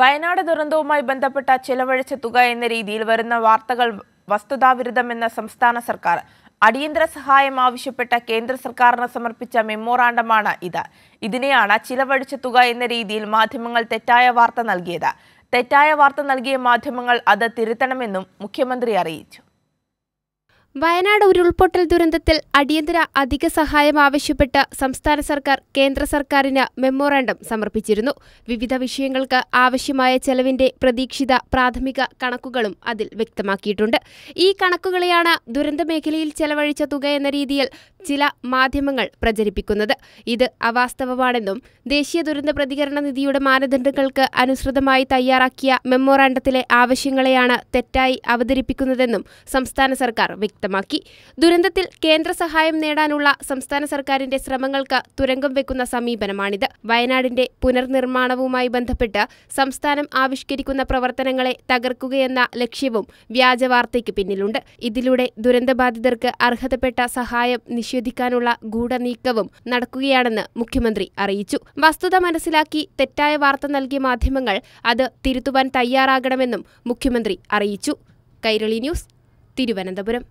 വയനാട് ദുരന്തവുമായി ബന്ധപ്പെട്ട ചെലവഴിച്ച തുക എന്ന രീതിയിൽ വരുന്ന വാർത്തകൾ വസ്തുതാവിരുദ്ധമെന്ന സംസ്ഥാന സർക്കാർ അടിയന്തര സഹായം ആവശ്യപ്പെട്ട കേന്ദ്ര സർക്കാരിന് സമർപ്പിച്ച മെമ്മോറാണ്ടമാണ് ഇത് ഇതിനെയാണ് ചിലവഴിച്ച തുക എന്ന രീതിയിൽ മാധ്യമങ്ങൾ തെറ്റായ വാർത്ത നൽകിയത് തെറ്റായ വാർത്ത നൽകിയ മാധ്യമങ്ങൾ അത് തിരുത്തണമെന്നും മുഖ്യമന്ത്രി അറിയിച്ചു വയനാട് ഉരുൾപൊട്ടൽ ദുരന്തത്തിൽ അടിയന്തര അധിക സഹായം ആവശ്യപ്പെട്ട് സംസ്ഥാന സർക്കാർ കേന്ദ്ര സർക്കാരിന് മെമ്മോറാണ്ടം സമർപ്പിച്ചിരുന്നു വിവിധ വിഷയങ്ങൾക്ക് ആവശ്യമായ ചെലവിന്റെ പ്രതീക്ഷിത പ്രാഥമിക കണക്കുകളും അതിൽ വ്യക്തമാക്കിയിട്ടുണ്ട് ഈ കണക്കുകളെയാണ് ദുരന്തമേഖലയിൽ ചെലവഴിച്ച തുക എന്ന രീതിയിൽ ചില മാധ്യമങ്ങൾ പ്രചരിപ്പിക്കുന്നത് ഇത് അവാസ്തവമാണെന്നും ദേശീയ ദുരന്ത പ്രതികരണ നിധിയുടെ മാനദണ്ഡങ്ങൾക്ക് അനുസൃതമായി തയ്യാറാക്കിയ മെമ്മോറാണ്ടത്തിലെ ആവശ്യങ്ങളെയാണ് തെറ്റായി അവതരിപ്പിക്കുന്നതെന്നും സംസ്ഥാന സർക്കാർ വ്യക്തമാക്കി ദുരന്തത്തിൽ കേന്ദ്ര സഹായം നേടാനുള്ള സംസ്ഥാന സർക്കാരിന്റെ ശ്രമങ്ങൾക്ക് തുരങ്കം വെക്കുന്ന സമീപനമാണിത് വയനാടിന്റെ പുനർനിർമ്മാണവുമായി ബന്ധപ്പെട്ട് സംസ്ഥാനം ആവിഷ്കരിക്കുന്ന പ്രവർത്തനങ്ങളെ തകർക്കുകയെന്ന ലക്ഷ്യവും വ്യാജവാർത്തയ്ക്ക് പിന്നിലുണ്ട് ഇതിലൂടെ ദുരന്തബാധിതർക്ക് അർഹതപ്പെട്ട സഹായം നിഷേധിക്കാനുള്ള ഗൂഢനീക്കവും നടക്കുകയാണെന്ന് മുഖ്യമന്ത്രി അറിയിച്ചു വസ്തുത മനസ്സിലാക്കി തെറ്റായ വാർത്ത നൽകിയ മാധ്യമങ്ങൾ അത് തിരുത്തുവാൻ തയ്യാറാകണമെന്നും മുഖ്യമന്ത്രി അറിയിച്ചു കൈരളി ന്യൂസ് തിരുവനന്തപുരം